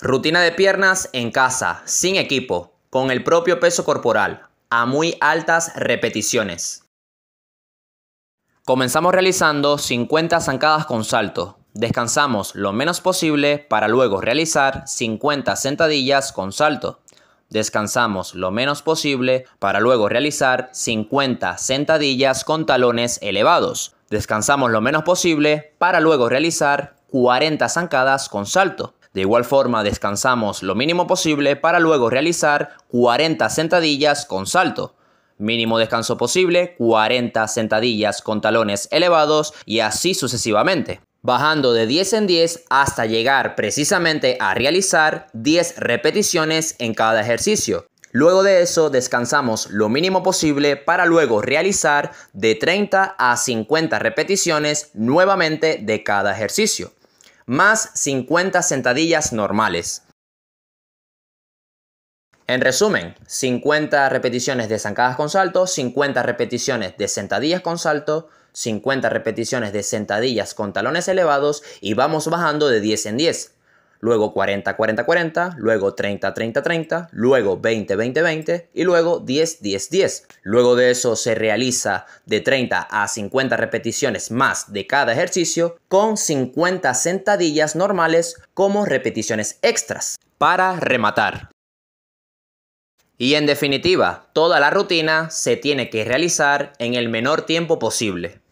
Rutina de piernas en casa, sin equipo, con el propio peso corporal, a muy altas repeticiones. Comenzamos realizando 50 zancadas con salto. Descansamos lo menos posible para luego realizar 50 sentadillas con salto. Descansamos lo menos posible para luego realizar 50 sentadillas con talones elevados. Descansamos lo menos posible para luego realizar 40 zancadas con salto. De igual forma, descansamos lo mínimo posible para luego realizar 40 sentadillas con salto. Mínimo descanso posible, 40 sentadillas con talones elevados y así sucesivamente. Bajando de 10 en 10 hasta llegar precisamente a realizar 10 repeticiones en cada ejercicio. Luego de eso descansamos lo mínimo posible para luego realizar de 30 a 50 repeticiones nuevamente de cada ejercicio más 50 sentadillas normales. En resumen, 50 repeticiones de zancadas con salto, 50 repeticiones de sentadillas con salto, 50 repeticiones de sentadillas con talones elevados y vamos bajando de 10 en 10 luego 40-40-40, luego 30-30-30, luego 20-20-20 y luego 10-10-10. Luego de eso se realiza de 30 a 50 repeticiones más de cada ejercicio con 50 sentadillas normales como repeticiones extras para rematar. Y en definitiva, toda la rutina se tiene que realizar en el menor tiempo posible.